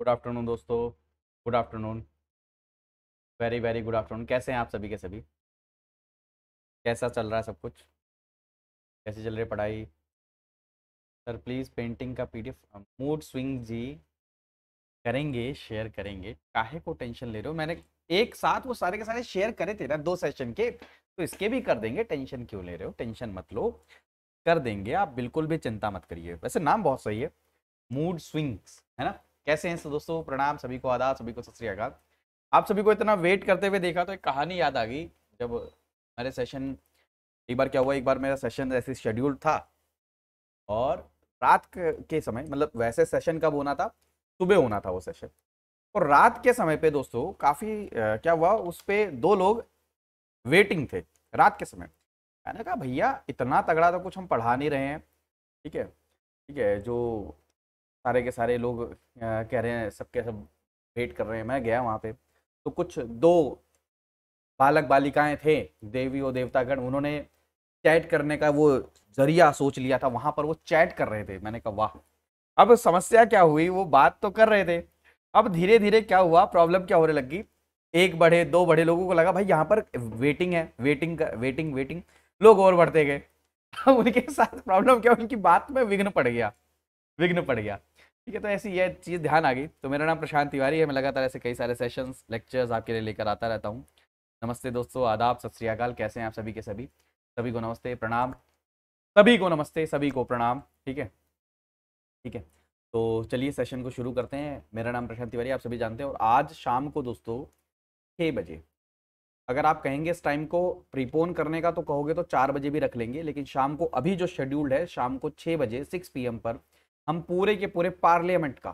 Good afternoon दोस्तों good afternoon very very good afternoon कैसे हैं आप सभी के सभी कैसा चल रहा है सब कुछ कैसे चल रही है पढ़ाई सर प्लीज़ पेंटिंग का पीडीएफ मूड स्विंग जी करेंगे शेयर करेंगे काहे को टेंशन ले रहे हो मैंने एक साथ वो सारे के सारे शेयर करे थे ना दो सेशन के तो इसके भी कर देंगे टेंशन क्यों ले रहे हो टेंशन मत लो कर देंगे आप बिल्कुल भी चिंता मत करिए वैसे नाम बहुत सही है मूड स्विंग्स है ना कैसे हैं दोस्तों प्रणाम सभी को आदा सभी को सत आप सभी को इतना वेट करते हुए देखा तो एक कहानी याद आ गई जब मेरे सेशन एक बार क्या हुआ एक बार मेरा सेशन ऐसे शेड्यूल था और रात के समय मतलब वैसे सेशन कब होना था सुबह होना था वो सेशन और तो रात के समय पे दोस्तों काफ़ी क्या हुआ उस पर दो लोग वेटिंग थे रात के समय मैंने कहा भैया इतना तगड़ा तो कुछ हम पढ़ा नहीं रहे हैं ठीक है ठीक है जो सारे के सारे लोग कह रहे हैं सबके सब वेट कर रहे हैं मैं गया वहाँ पे तो कुछ दो बालक बालिकाएं थे देवी और देवतागण उन्होंने चैट करने का वो जरिया सोच लिया था वहाँ पर वो चैट कर रहे थे मैंने कहा वाह अब समस्या क्या हुई वो बात तो कर रहे थे अब धीरे धीरे क्या हुआ प्रॉब्लम क्या होने लगी एक बड़े दो बड़े लोगों को लगा भाई यहाँ पर वेटिंग है वेटिंग वेटिंग वेटिंग लोग और बढ़ते गए उनके साथ प्रॉब्लम क्या उनकी बात में विघ्न पड़ गया विघ्न पड़ गया ठीक है तो ऐसी यह चीज़ ध्यान आ गई तो मेरा नाम प्रशांत तिवारी है मैं लगातार ऐसे कई सारे सेशंस लेक्चर्स आपके लिए लेकर आता रहता हूँ नमस्ते दोस्तों आदाब सत श्रीकाल कैसे हैं आप सभी के सभी सभी को नमस्ते प्रणाम सभी को नमस्ते सभी को प्रणाम ठीक है ठीक है तो चलिए सेशन को शुरू करते हैं मेरा नाम प्रशांत तिवारी आप सभी जानते हैं और आज शाम को दोस्तों छः बजे अगर आप कहेंगे इस टाइम को प्रीपोन करने का तो कहोगे तो चार बजे भी रख लेंगे लेकिन शाम को अभी जो शेड्यूल्ड है शाम को छः बजे सिक्स पी पर हम पूरे के पूरे पार्लियामेंट का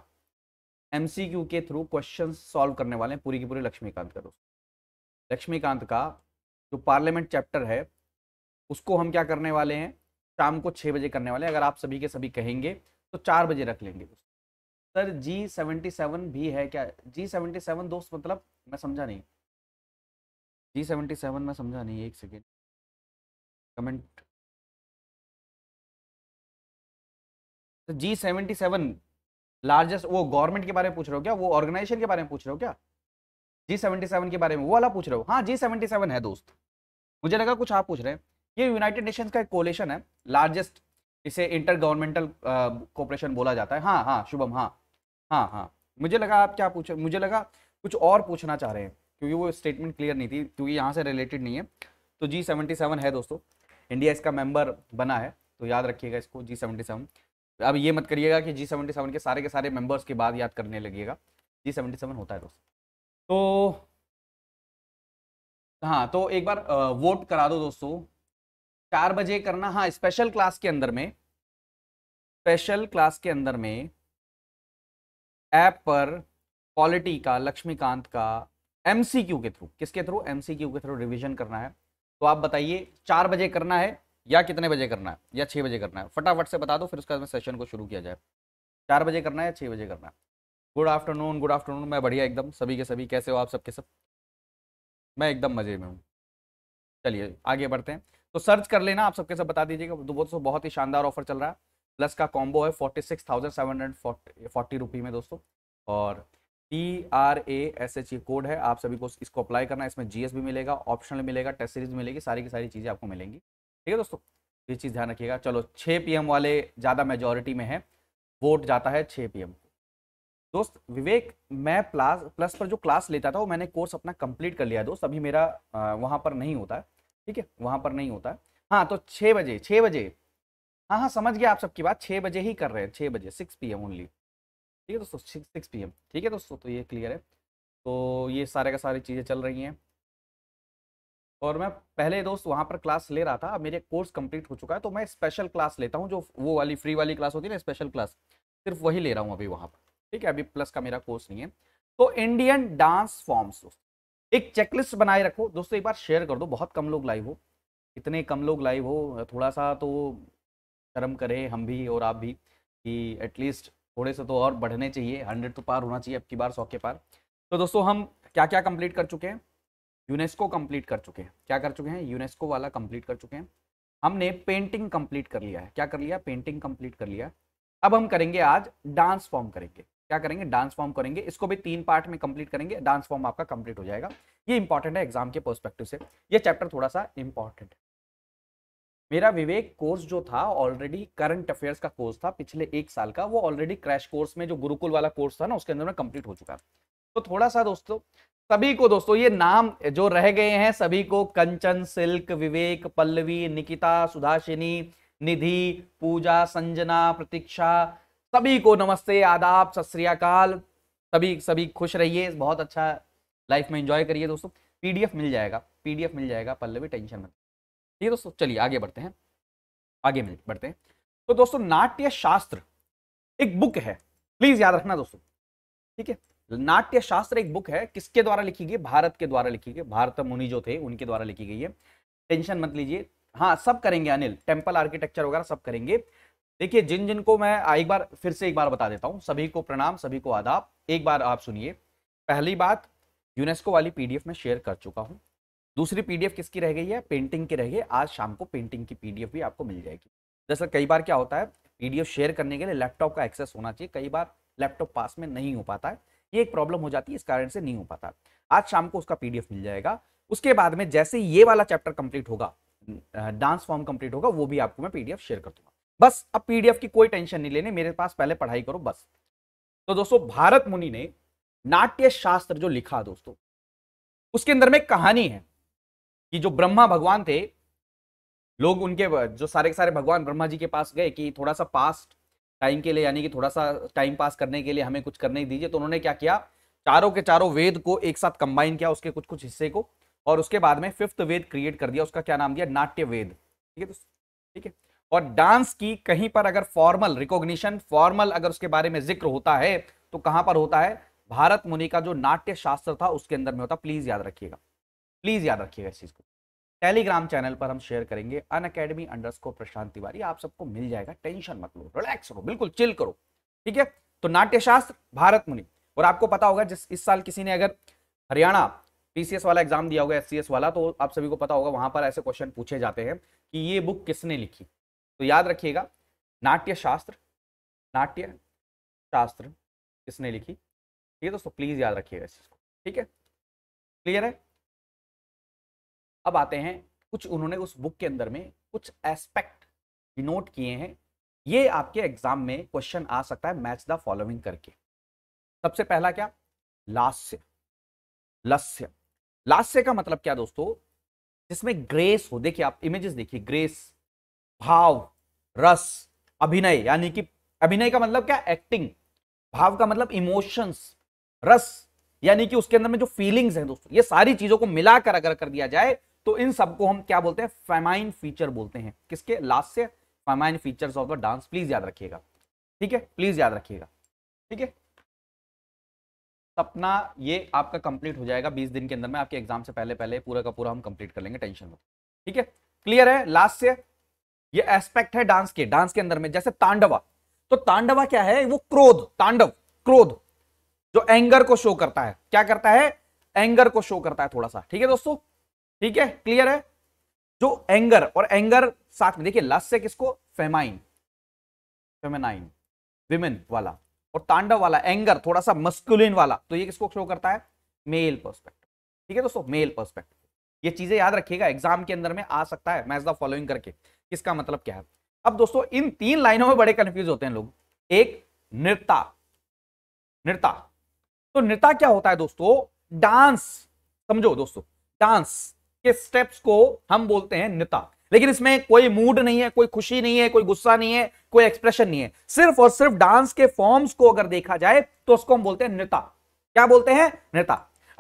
एमसीक्यू के थ्रू क्वेश्चन सॉल्व करने वाले हैं पूरी की पूरी लक्ष्मीकांत का दोस्तों लक्ष्मीकांत का जो पार्लियामेंट चैप्टर है उसको हम क्या करने वाले हैं शाम को छः बजे करने वाले हैं अगर आप सभी के सभी कहेंगे तो चार बजे रख लेंगे सर जी सेवेंटी सेवन भी है क्या जी सेवेंटी सेवन दोस्त मतलब मैं समझा नहीं जी सेवेंटी सेवन मैं समझा नहीं एक सेकेंड कमेंट तो जी सेवेंटी सेवन लार्जेस्ट वो गवर्नमेंट के बारे में पूछ रहे हो क्या वो ऑर्गेनाइजेशन के बारे में पूछ रहे हो क्या जी सेवेंटी सेवन के बारे में वो वाला पूछ रहे हो हाँ जी सेवेंटी सेवन है दोस्त मुझे लगा कुछ आप पूछ रहे हैं ये यूनाइटेड नेशंस का एक कोलेशन है लार्जेस्ट इसे इंटर गवर्नमेंटल कोपरेशन बोला जाता है हाँ हाँ शुभम हाँ हाँ हाँ मुझे लगा आप क्या पूछ मुझे लगा कुछ और पूछना चाह रहे हैं क्योंकि वो स्टेटमेंट क्लियर नहीं थी क्योंकि यहाँ से रिलेटेड नहीं है तो जी सेवेंटी सेवन है दोस्तों इंडिया इसका मेंबर बना है तो याद रखिएगा इसको जी सेवेंटी सेवन अब ये मत करिएगा कि जी सेवेंटी सेवन के सारे के सारे मेंबर्स के बात याद करने लगेगा जी सेवेंटी सेवन होता है दोस्त तो हाँ तो एक बार वोट करा दो दोस्तों चार बजे करना हाँ स्पेशल क्लास के अंदर में स्पेशल क्लास के अंदर में ऐप पर पॉलिटी का लक्ष्मीकांत का एमसीक्यू के थ्रू किसके थ्रू एमसीक्यू के थ्रू रिवीजन करना है तो आप बताइए चार बजे करना है या कितने बजे करना है या छः बजे करना है फटाफट से बता दो फिर उसका सेशन को शुरू किया जाए चार बजे करना है या छः बजे करना है गुड आफ्टरनून गुड आफ्टरनून मैं बढ़िया एकदम सभी के सभी कैसे हो आप सबके सब मैं एकदम मज़े में हूँ चलिए आगे बढ़ते हैं तो सर्च कर लेना आप सबके सब बता दीजिएगा दोस्तों तो बहुत ही शानदार ऑफर चल रहा है प्लस का कॉम्बो है forty six thousand seven hundred forty forty rupee में दोस्तों और T R A S H ये कोड है आप सभी को इसको अप्लाई करना है इसमें एस भी मिलेगा ऑप्शनल मिलेगा टेस्ट सीरीज मिलेगी सारी की सारी चीज़ें आपको मिलेंगी ठीक है दोस्तों ये चीज़ ध्यान रखिएगा चलो छः पी वाले ज़्यादा मेजोरिटी में है वोट जाता है छः पी दोस्त विवेक मैं प्लास प्लस पर जो क्लास लेता था वो मैंने कोर्स अपना कंप्लीट कर लिया दोस्त अभी मेरा आ, वहाँ पर नहीं होता है ठीक है वहाँ पर नहीं होता है हाँ तो छः बजे छः बजे हाँ हाँ समझ गया आप सबकी बात छः बजे ही कर रहे हैं छः बजे सिक्स पी ओनली ठीक है दोस्तों सिक्स सिक्स पी ठीक है दोस्तों तो ये क्लियर है तो ये सारे का सारी चीज़ें चल रही हैं और मैं पहले दोस्त वहाँ पर क्लास ले रहा था अब मेरे कोर्स कंप्लीट हो चुका है तो मैं स्पेशल क्लास लेता हूँ जो वो वाली फ्री वाली क्लास होती है ना स्पेशल क्लास सिर्फ वही ले रहा हूँ अभी वहाँ पर ठीक है अभी प्लस का मेरा कोर्स नहीं है तो इंडियन डांस फॉर्म्स दोस्तों एक चेकलिस्ट बनाए रखो दोस्तों एक बार शेयर कर दो बहुत कम लोग लाइव हो इतने कम लोग लाइव हो थोड़ा सा तो शर्म करें हम भी और आप भी कि एटलीस्ट थोड़े से तो और बढ़ने चाहिए हंड्रेड तो पार होना चाहिए अब की बार सौ के पार तो दोस्तों हम क्या क्या कंप्लीट कर चुके हैं यूनेस्को कंप्लीट कर चुके हैं क्या कर चुके हैं यूनेस्को वाला कंप्लीट कर चुके हैं हमने पेंटिंग कंप्लीट कर लिया है क्या कर लिया पेंटिंग कंप्लीट कर लिया अब हम करेंगे आज डांस फॉर्म करेंगे क्या करेंगे डांस फॉर्म करेंगे इसको भी तीन पार्ट में कंप्लीट करेंगे डांस फॉर्म आपका कंप्लीट हो जाएगा ये इंपॉर्टेंट है एग्जाम के पर्सपेक्टिव से ये चैप्टर थोड़ा सा इंपॉर्टेंट है मेरा विवेक कोर्स जो था ऑलरेडी करंट अफेयर्स का कोर्स था पिछले एक साल का वो ऑलरेडी क्रैश कोर्स में जो गुरुकुल वाला कोर्स था ना उसके अंदर में कंप्लीट हो चुका है तो थोड़ा सा दोस्तों सभी को दोस्तों ये नाम जो रह गए हैं सभी को कंचन सिल्क विवेक पल्लवी निकिता सुधाशिनी निधि पूजा संजना प्रतीक्षा सभी को नमस्ते आदाब सत श्रीकाल सभी सभी खुश रहिए बहुत अच्छा लाइफ में एंजॉय करिए दोस्तों पीडीएफ मिल जाएगा पीडीएफ मिल जाएगा पल्लवी टेंशन मत ठीक है दोस्तों चलिए आगे बढ़ते हैं आगे मिल बढ़ते हैं तो दोस्तों नाट्य शास्त्र एक बुक है प्लीज याद रखना दोस्तों ठीक है नाट्य शास्त्र एक बुक है किसके द्वारा लिखी गई भारत के द्वारा लिखी गई भारत मुनि जो थे उनके द्वारा लिखी गई है टेंशन मत लीजिए हाँ सब करेंगे अनिल टेम्पल आर्किटेक्चर वगैरह सब करेंगे देखिए जिन जिन को मैं एक बार फिर से एक बार बता देता हूँ सभी को प्रणाम सभी को आदाब एक बार आप सुनिए पहली बात यूनेस्को वाली पीडीएफ में शेयर कर चुका हूँ दूसरी पीडीएफ किसकी रह गई है पेंटिंग की रह गई आज शाम को पेंटिंग की पीडीएफ भी आपको मिल जाएगी जैसा कई बार क्या होता है पीडीएफ शेयर करने के लिए लैपटॉप का एक्सेस होना चाहिए कई बार लैपटॉप पास में नहीं हो पाता है ये एक प्रॉब्लम हो जाती है इस कारण से नहीं हो पाता आज शाम को उसका पीडीएफ मिल जाएगा उसके बाद में जैसे ये वाला चैप्टर कंप्लीट होगा डांस फॉर्म कंप्लीट होगा वो भी आपको मैं पीडीएफ शेयर कर दूंगा बस अब पीडीएफ की कोई टेंशन नहीं लेने मेरे पास पहले पढ़ाई करो बस तो दोस्तों भारत मुनि ने नाट्य शास्त्र जो लिखा दोस्तों उसके अंदर में कहानी है कि जो ब्रह्मा भगवान थे लोग उनके जो सारे के सारे भगवान ब्रह्मा जी के पास गए कि थोड़ा सा पास्ट टाइम के लिए यानी कि थोड़ा सा टाइम पास करने के लिए हमें कुछ करने दीजिए तो उन्होंने क्या किया चारों के चारों वेद को एक साथ कंबाइन किया उसके कुछ कुछ हिस्से को और उसके बाद में फिफ्थ वेद क्रिएट कर दिया उसका क्या नाम दिया नाट्य वेद ठीक है तो, ठीक है और डांस की कहीं पर अगर फॉर्मल रिकॉग्निशन फॉर्मल अगर उसके बारे में जिक्र होता है तो कहां पर होता है भारत मुनि का जो नाट्य शास्त्र था उसके अंदर में होता प्लीज याद रखिएगा प्लीज याद रखिएगा इस चीज को टेलीग्राम चैनल पर हम शेयर करेंगे अन अकेडमी अंडर प्रशांत तिवारी आप सबको मिल जाएगा टेंशन मत लो रिलैक्स रहो बिल्कुल चिल करो ठीक है तो नाट्यशास्त्र भारत मुनि और आपको पता होगा जिस इस साल किसी ने अगर हरियाणा पीसीएस वाला एग्जाम दिया होगा एससीएस वाला तो आप सभी को पता होगा वहां पर ऐसे क्वेश्चन पूछे जाते हैं कि ये बुक किसने लिखी तो याद रखिएगा नाट्य शास्त्र नाट्य शास्त्र किसने लिखी ठीक है दोस्तों प्लीज याद रखिएगा इस चीज को ठीक है क्लियर है अब आते हैं कुछ उन्होंने उस बुक के अंदर में कुछ एस्पेक्ट नोट किए हैं ये आपके एग्जाम में क्वेश्चन आ सकता है मैच द फॉलोइंग करके सबसे पहला क्या लास्य लस्य लास्य का मतलब क्या दोस्तों जिसमें ग्रेस हो देखिए आप इमेजेस देखिए ग्रेस भाव रस अभिनय यानी कि अभिनय का मतलब क्या एक्टिंग भाव का मतलब इमोशंस रस यानी कि उसके अंदर में जो फीलिंग्स हैं दोस्तों ये सारी चीजों को मिलाकर अगर कर दिया जाए तो इन सबको हम क्या बोलते हैं फेमाइन फीचर बोलते हैं किसके लास्ट से feminine features of the dance please याद रखिएगा ठीक है प्लीज याद रखिएगा ठीक है सपना ये आपका कंप्लीट हो जाएगा 20 दिन के अंदर में आपके एग्जाम से पहले पहले पूरा का पूरा हम कंप्लीट कर लेंगे टेंशन मत ठीक है क्लियर है लास्ट से ये एस्पेक्ट है डांस के डांस के अंदर में जैसे तांडवा तो तांडवा क्या है वो क्रोध तांडव क्रोध जो एंगर को शो करता है क्या करता है एंगर को शो करता है थोड़ा सा ठीक है दोस्तों ठीक है क्लियर है जो एंगर और एंगर साथ में देखिए लास्ट से किसको फेमाइन फेमेनाइन विमेन वाला और तांडव वाला एंगर थोड़ा सा मस्कुलिन वाला तो ये किसको शो करता है मेल पर्सपेक्टिव ठीक है दोस्तों मेल पर्सपेक्टिव ये चीजें याद रखिएगा एग्जाम के अंदर में आ सकता है मैच द फॉलोइंग करके इसका मतलब क्या है अब दोस्तों इन तीन लाइनों में बड़े कंफ्यूज होते हैं लोग एक नृता नृता तो नृता क्या होता है दोस्तों डांस समझो दोस्तों डांस के स्टेप्स को हम बोलते हैं नेता लेकिन इसमें कोई मूड नहीं है कोई खुशी नहीं है कोई गुस्सा नहीं है कोई एक्सप्रेशन नहीं है सिर्फ और सिर्फ डांस के फॉर्म्स को अगर देखा जाए तो उसको हम बोलते हैं नेता क्या बोलते हैं नेता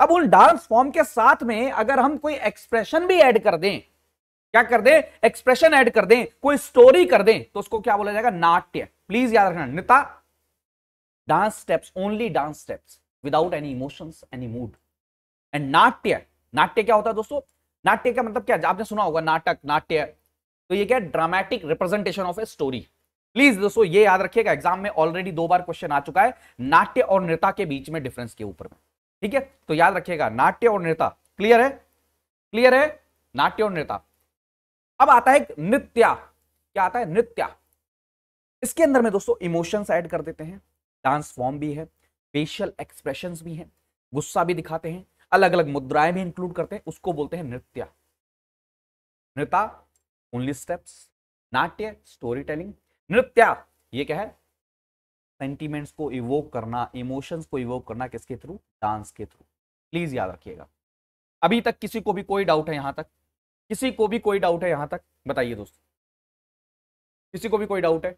अब उन डांस फॉर्म के साथ में अगर हम कोई एक्सप्रेशन भी ऐड कर दें क्या कर दें एक्सप्रेशन ऐड कर दें कोई स्टोरी कर दें तो उसको क्या बोला जाएगा नाट्य प्लीज याद रखना नेता dance steps only dance steps without any emotions any mood and नाट्य नाट्य क्या होता है दोस्तों नाट्य का मतलब क्या आपने सुना होगा नाटक नाट्य तो ये क्या dramatic representation of a story please दोस्तों ये याद रखिएगा एग्जाम में ऑलरेडी दो बार क्वेश्चन आ चुका है नाट्य और नृता के बीच में डिफरेंस के ऊपर ठीक है तो याद रखिएगा नाट्य और नृता क्लियर है क्लियर है नाट्य और नृता अब आता है नृत्य क्या आता है नृत्य इसके अंदर में दोस्तों इमोशंस ऐड कर देते हैं डांस फॉर्म भी है फेशियल एक्सप्रेशन भी है गुस्सा भी दिखाते हैं अलग अलग मुद्राएं भी इंक्लूड करते हैं उसको बोलते हैं नृत्य नृता ओनली स्टेप्स नाट्य स्टोरी टेलिंग नृत्य ये क्या है सेंटीमेंट्स को इवोक करना इमोशंस को इवोक करना किसके थ्रू डांस के थ्रू प्लीज याद रखिएगा अभी तक किसी को भी कोई डाउट है यहां तक किसी को भी कोई डाउट है यहां तक बताइए दोस्तों किसी को भी कोई डाउट है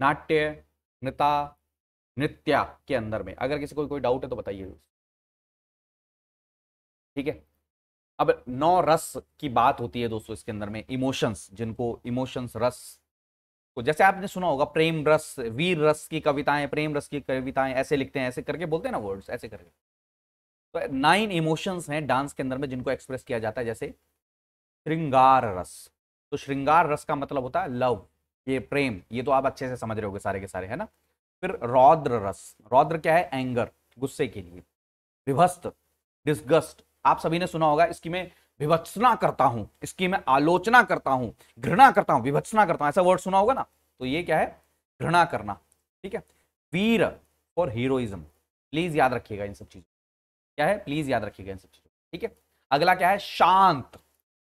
नाट्य नृता नृत्या के अंदर में अगर किसी को कोई डाउट है तो बताइए दोस्तों ठीक है अब नौ रस की बात होती है दोस्तों इसके अंदर में इमोशंस जिनको इमोशंस रस को तो जैसे आपने सुना होगा प्रेम रस वीर रस की कविताएं प्रेम रस की कविताएं ऐसे लिखते हैं ऐसे करके बोलते हैं ना वर्ड्स ऐसे करके तो नाइन इमोशंस हैं डांस के अंदर में जिनको एक्सप्रेस किया जाता है जैसे श्रृंगार रस तो श्रृंगार रस का मतलब होता है लव ये प्रेम ये तो आप अच्छे से समझ रहे हो सारे के सारे है ना फिर रौद्र रस रौद्र क्या है एंगर गुस्से के लिए विभस्त डिस्गस्ट आप सभी ने सुना होगा इसकी मैं विभत्सना करता हूं इसकी मैं आलोचना करता हूं घृणा करता हूं विभत्सना करता हूं ऐसा वर्ड सुना होगा ना तो ये क्या है घृणा करना ठीक है वीर और हीरोइज्म प्लीज याद रखिएगा इन सब चीजों क्या है प्लीज याद रखिएगा इन सब चीजों ठीक है अगला क्या है शांत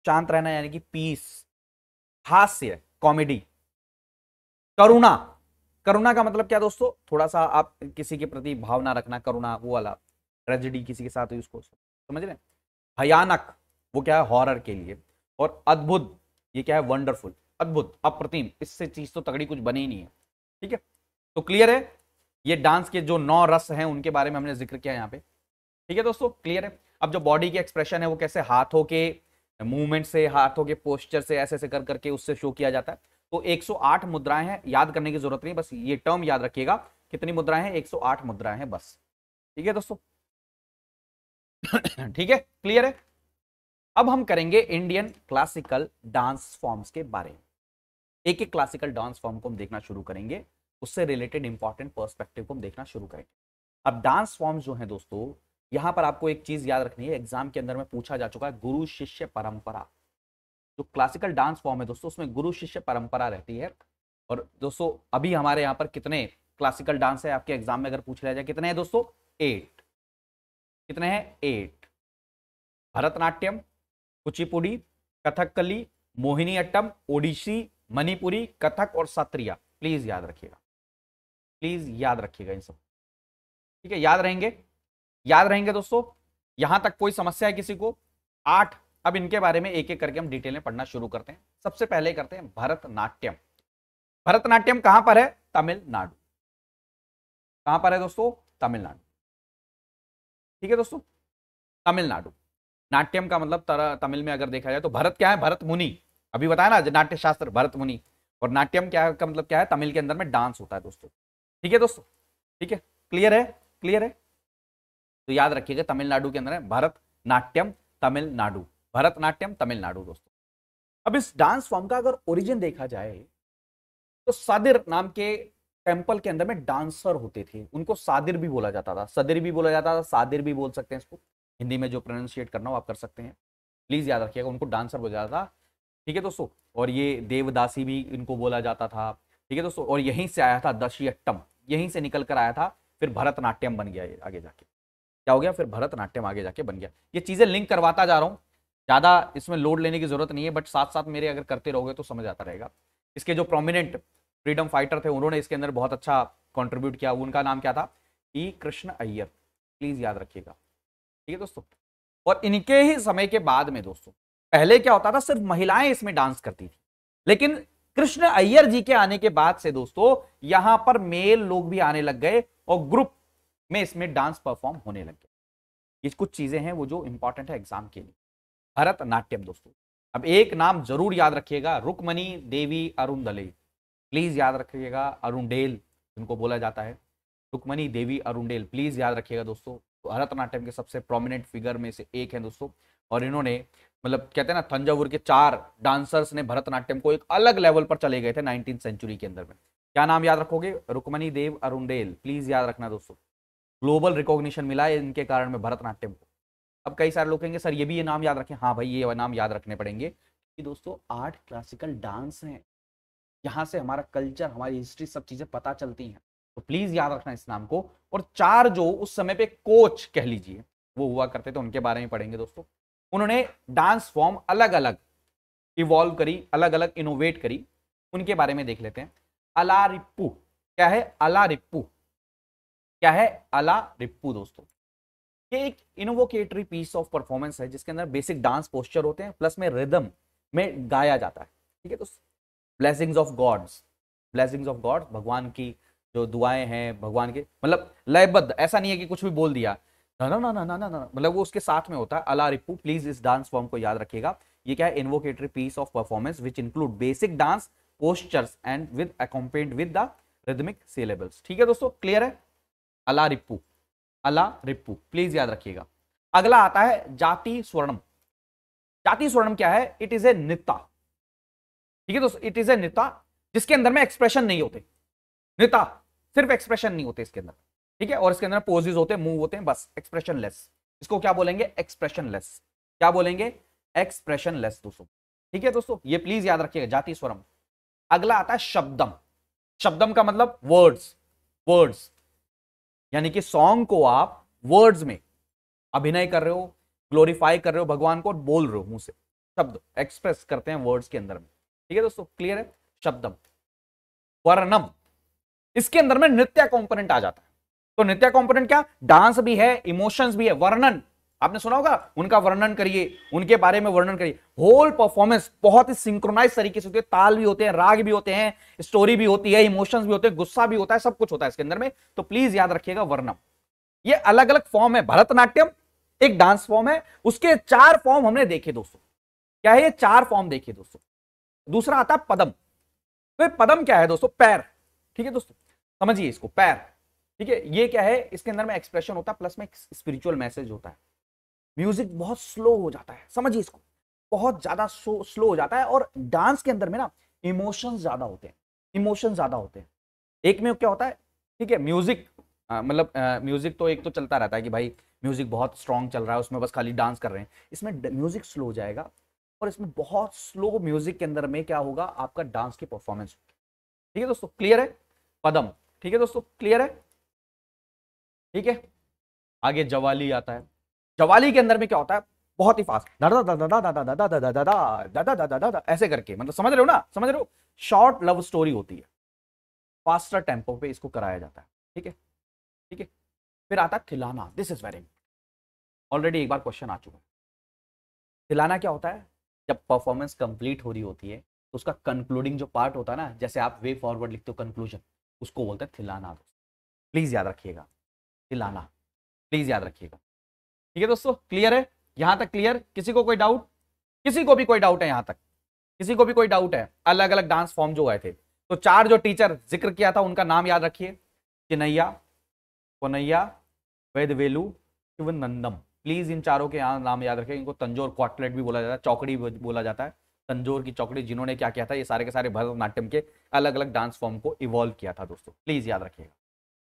शांत रहना यानी कि पीस हास्य कॉमेडी करुणा करुणा का मतलब क्या दोस्तों थोड़ा सा आप किसी के प्रति भावना रखना करुणा वो वाला ट्रेजिडी किसी के साथ हुई उसको समझ रहे हैं भयानक वो क्या है हॉरर के लिए और अद्भुत ये क्या है वंडरफुल अद्भुत अप्रतिम इससे चीज तो तगड़ी कुछ बनी ही नहीं है ठीक है तो क्लियर है ये डांस के जो नौ रस हैं उनके बारे में हमने जिक्र किया यहाँ पे ठीक है दोस्तों क्लियर है अब जो बॉडी के एक्सप्रेशन है वो कैसे हाथों के मूवमेंट से हाथों के पोस्चर से ऐसे ऐसे कर करके उससे शो किया जाता है तो 108 मुद्राएं हैं याद करने की जरूरत नहीं बस ये टर्म याद रखिएगा कितनी मुद्राएं हैं 108 मुद्राएं हैं बस ठीक है दोस्तों ठीक है क्लियर है अब हम करेंगे इंडियन क्लासिकल डांस फॉर्म्स के बारे में एक एक क्लासिकल डांस फॉर्म को हम देखना शुरू करेंगे उससे रिलेटेड इंपॉर्टेंट पर्सपेक्टिव को हम देखना शुरू करेंगे अब डांस फॉर्म जो है दोस्तों यहां पर आपको एक चीज याद रखनी है एग्जाम के अंदर में पूछा जा चुका है गुरु शिष्य परंपरा जो क्लासिकल डांस फॉर्म है दोस्तों उसमें गुरु शिष्य परंपरा रहती है और दोस्तों अभी हमारे यहाँ पर कितने क्लासिकल डांस है आपके एग्जाम में अगर पूछ लिया जाए कितने हैं दोस्तों एट कितने हैं एट भरतनाट्यम कुचिपुड़ी कथकली मोहिनी अट्टम ओडिसी मणिपुरी कथक और सत्रिया प्लीज याद रखिएगा प्लीज याद रखिएगा इन सब ठीक है याद रहेंगे याद रहेंगे दोस्तों यहां तक कोई समस्या है किसी को आठ अब इनके बारे में एक एक करके हम डिटेल में पढ़ना शुरू करते हैं सबसे पहले करते हैं भरतनाट्यम भरतनाट्यम कहां पर है तमिलनाडु कहां पर है दोस्तों तमिलनाडु ठीक है दोस्तों तमिलनाडु नाट्यम का मतलब तरह तमिल में अगर देखा जाए तो भरत क्या है भरत मुनि अभी बताया ना नाट्य शास्त्र भरत मुनि और नाट्यम क्या का मतलब क्या है तमिल के अंदर में डांस होता है दोस्तों ठीक है दोस्तों ठीक है क्लियर है क्लियर है तो याद रखिएगा तमिलनाडु के अंदर है भरत नाट्यम तमिलनाडु भरत नाट्यम तमिलनाडु दोस्तों अब इस डांस फॉर्म का अगर ओरिजिन देखा जाए तो सादिर नाम के टेम्पल के अंदर में डांसर होते थे उनको सादिर भी बोला जाता था सदिर भी बोला जाता था सादिर भी बोल सकते हैं इसको हिंदी में जो प्रोनाउंसिएट करना हो आप कर सकते हैं प्लीज़ याद रखिएगा उनको डांसर बोला जाता था ठीक है दोस्तों और ये देवदासी भी इनको बोला जाता था ठीक है दोस्तों और यहीं से आया था दशियट्टम यहीं से निकल कर आया था फिर भरतनाट्यम बन गया ये आगे जाके क्या हो गया फिर भरतनाट्यम आगे जाके बन गया ये चीज़ें लिंक करवाता जा रहा हूँ ज़्यादा इसमें लोड लेने की ज़रूरत नहीं है बट साथ साथ मेरे अगर करते रहोगे तो समझ आता रहेगा इसके जो प्रोमिनेंट फ्रीडम फाइटर थे उन्होंने इसके अंदर बहुत अच्छा कॉन्ट्रीब्यूट किया उनका नाम क्या था E e. Krishna Iyer please याद रखिएगा ठीक है दोस्तों और इनके ही समय के बाद में दोस्तों पहले क्या होता था सिर्फ महिलाएं इसमें डांस करती थी लेकिन कृष्ण अय्यर जी के आने के बाद से दोस्तों यहां पर मेल लोग भी आने लग गए और ग्रुप में इसमें डांस परफॉर्म होने लग गए ये कुछ चीजें हैं वो जो इंपॉर्टेंट है एग्जाम के लिए भरतनाट्यम दोस्तों अब एक नाम जरूर याद रखिएगा रुकमणी देवी अरुण दलित प्लीज़ याद रखिएगा अरुणेल जिनको बोला जाता है रुक्मणी देवी अरुणेल प्लीज़ याद रखिएगा दोस्तों भरतनाट्यम के सबसे प्रोमिनेंट फिगर में से एक है दोस्तों और इन्होंने मतलब कहते हैं ना थंजावुर के चार डांसर्स ने भरतनाट्यम को एक अलग लेवल पर चले गए थे नाइनटीन सेंचुरी के अंदर में क्या नाम याद रखोगे रुकमनी देव अरुणेल प्लीज़ याद रखना दोस्तों ग्लोबल रिकॉग्निशन मिला है इनके कारण में भरतनाट्यम को अब कई सारे लोग कहेंगे सर ये भी ये नाम याद रखें हाँ भाई ये नाम याद रखने पड़ेंगे कि दोस्तों आठ क्लासिकल डांस हैं यहाँ से हमारा कल्चर हमारी हिस्ट्री सब चीजें पता चलती हैं तो प्लीज याद रखना इस नाम को और चार जो उस समय पे कोच कह लीजिए वो हुआ करते थे उनके बारे में पढ़ेंगे दोस्तों उन्होंने डांस फॉर्म अलग अलग इवॉल्व करी अलग अलग इनोवेट करी उनके बारे में देख लेते हैं अला रिप्पू क्या है अला रिप्पू क्या है अला रिप्पू दोस्तों ये एक इनोवोकेटरी पीस ऑफ परफॉर्मेंस है जिसके अंदर बेसिक डांस पोस्चर होते हैं प्लस में रिदम में गाया जाता है ठीक है दोस्तों blessings of gods blessings of God भगवान की जो दुआएं हैं भगवान के मतलब लयबद्ध ऐसा नहीं है कि कुछ भी बोल दिया ना ना ना ना ना ना ना मतलब वो उसके साथ में होता है अला रिपू प्लीज इस डांस फॉर्म को याद रखिएगा ये क्या है invocatory piece of performance which include basic dance postures and with accompanied with the rhythmic syllables ठीक है दोस्तों क्लियर है अला रिपू अला रिपू प्लीज याद रखिएगा अगला आता है जाति स्वर्णम जाति स्वर्णम क्या है इट इज ए नित्ता ठीक है दोस्तों इट इज ए नेता जिसके अंदर में एक्सप्रेशन नहीं होते नेता सिर्फ एक्सप्रेशन नहीं होते इसके अंदर ठीक है और इसके अंदर पोजेज होते हैं मूव होते हैं बस एक्सप्रेशन लेस इसको क्या बोलेंगे एक्सप्रेशन लेस क्या बोलेंगे एक्सप्रेशन लेस दोस्तों ठीक है दोस्तों ये प्लीज याद रखिएगा जाति स्वरम अगला आता है शब्दम शब्दम का मतलब वर्ड्स वर्ड्स यानी कि सॉन्ग को आप वर्ड्स में अभिनय कर रहे हो ग्लोरीफाई कर रहे हो भगवान को और बोल रहे हो मुंह से शब्द एक्सप्रेस करते हैं वर्ड्स के अंदर में ठीक है दोस्तों क्लियर है शब्दम वर्णम इसके अंदर में नृत्य कॉम्पोनेंट आ जाता है तो नृत्य कॉम्पोनेंट क्या डांस भी है इमोशंस भी है वर्णन आपने सुना होगा उनका वर्णन करिए उनके बारे में वर्णन करिए होल परफॉर्मेंस बहुत ही सिंक्रोनाइज तरीके से होती है ताल भी होते हैं राग भी होते हैं स्टोरी भी होती है इमोशंस भी होते हैं गुस्सा भी होता है सब कुछ होता है इसके अंदर में तो प्लीज याद रखिएगा वर्णम ये अलग अलग फॉर्म है भरतनाट्यम एक डांस फॉर्म है उसके चार फॉर्म हमने देखे दोस्तों क्या है ये चार फॉर्म देखिए दोस्तों दूसरा आता है पदम तो पदम क्या है दोस्तों पैर ठीक है दोस्तों समझिए इसको पैर ठीक है ये क्या है इसके अंदर में एक्सप्रेशन होता है प्लस में स्पिरिचुअल मैसेज होता है म्यूजिक बहुत स्लो हो जाता है समझिए इसको बहुत ज्यादा स्लो हो जाता है और डांस के अंदर में ना इमोशंस ज्यादा होते हैं इमोशंस ज्यादा होते हैं एक में क्या होता है ठीक है म्यूजिक मतलब म्यूजिक तो एक तो चलता रहता है कि भाई म्यूजिक बहुत स्ट्रांग चल रहा है उसमें बस खाली डांस कर रहे हैं इसमें म्यूजिक स्लो हो जाएगा और इसमें बहुत स्लो म्यूजिक के अंदर में क्या होगा आपका डांस की परफॉर्मेंस होगी ठीक है दोस्तों क्लियर है पदम ठीक है दोस्तों क्लियर है ठीक है आगे जवाली आता है जवाली के अंदर में क्या होता है बहुत ही फास्ट दादा दादा दादा दादा दादा दादा दादा दादा दादा दादा ऐसे करके मतलब समझ रहे हो ना समझ रहे हो शॉर्ट लव स्टोरी होती है फास्टर टेम्पो पे इसको कराया जाता है ठीक है ठीक है फिर आता है खिलाना दिस इज वेरी ऑलरेडी एक बार क्वेश्चन आ चुका है खिलाना क्या होता है जब परफॉर्मेंस कंप्लीट हो रही होती है तो उसका कंक्लूडिंग जो पार्ट होता है ना जैसे आप वे फॉरवर्ड लिखते हो कंक्लूजन उसको बोलते हैं थिलाना प्लीज़ याद रखिएगा थिलाना प्लीज़ याद रखिएगा ठीक है दोस्तों क्लियर है यहाँ तक क्लियर किसी को कोई डाउट किसी को भी कोई डाउट है यहाँ तक किसी को भी कोई डाउट है अलग अलग डांस फॉर्म जो आए थे तो चार जो टीचर जिक्र किया था उनका नाम याद रखिए चिनैया कोनैया शिव शिवनंदम प्लीज इन चारों के यहाँ नाम याद रखें इनको तंजोर क्वाटलेट भी बोला जाता है चौकड़ी बोला जाता है तंजोर की चौकड़ी जिन्होंने क्या किया था ये सारे के सारे भरतनाट्यम के अलग अलग डांस फॉर्म को इवॉल्व किया था दोस्तों प्लीज याद रखिएगा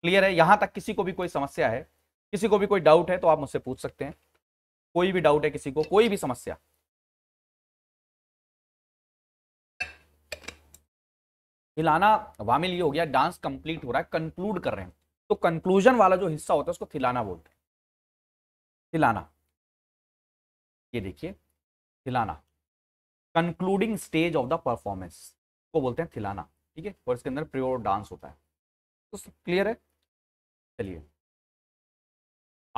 क्लियर है यहाँ तक किसी को भी कोई समस्या है किसी को भी कोई डाउट है तो आप मुझसे पूछ सकते हैं कोई भी डाउट है किसी को कोई भी समस्या हिलाना वामिल ये हो गया डांस कंप्लीट हो रहा है कंक्लूड कर रहे हैं तो कंक्लूजन वाला जो हिस्सा होता है उसको थिलाना बोलते हैं हिलाना ये देखिए हिलाना concluding stage of the performance को बोलते हैं थिलाना ठीक है और इसके अंदर प्योर डांस होता है तो क्लियर है चलिए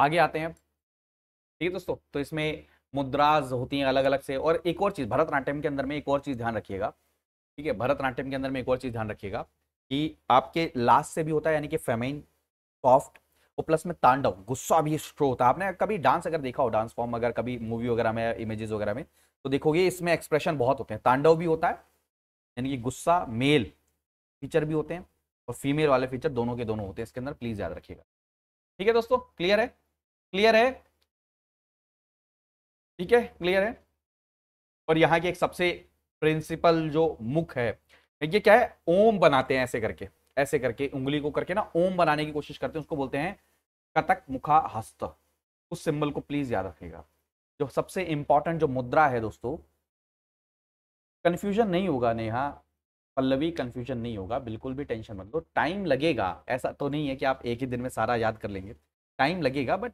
आगे आते हैं ठीक है दोस्तों तो इसमें मुद्राज होती हैं अलग अलग से और एक और चीज़ भरतनाट्यम के अंदर में एक और चीज़ ध्यान रखिएगा ठीक है भरतनाट्यम के अंदर में एक और चीज़ ध्यान रखिएगा कि आपके लास्ट से भी होता है यानी कि फेमेन सॉफ्ट और प्लस में तांडव गुस्सा भी स्ट्रो होता है आपने कभी डांस अगर देखा हो डांस फॉर्म अगर कभी मूवी वगैरह में इमेजेस वगैरह में तो देखोगे इसमें एक्सप्रेशन बहुत होते हैं तांडव भी होता है यानी कि गुस्सा मेल फीचर भी होते हैं और फीमेल वाले फीचर दोनों के दोनों होते हैं इसके अंदर प्लीज याद रखिएगा ठीक है दोस्तों क्लियर है क्लियर है ठीक है क्लियर है और यहाँ की एक सबसे प्रिंसिपल जो मुख है ये क्या है ओम बनाते हैं ऐसे करके ऐसे करके उंगली को करके ना ओम बनाने की कोशिश करते हैं उसको बोलते हैं कतक मुखा हस्त उस सिंबल को प्लीज याद रखिएगा जो सबसे इंपॉर्टेंट जो मुद्रा है दोस्तों कन्फ्यूजन नहीं होगा नेहा पल्लवी कन्फ्यूजन नहीं होगा बिल्कुल भी टेंशन मत लो टाइम लगेगा ऐसा तो नहीं है कि आप एक ही दिन में सारा याद कर लेंगे टाइम लगेगा बट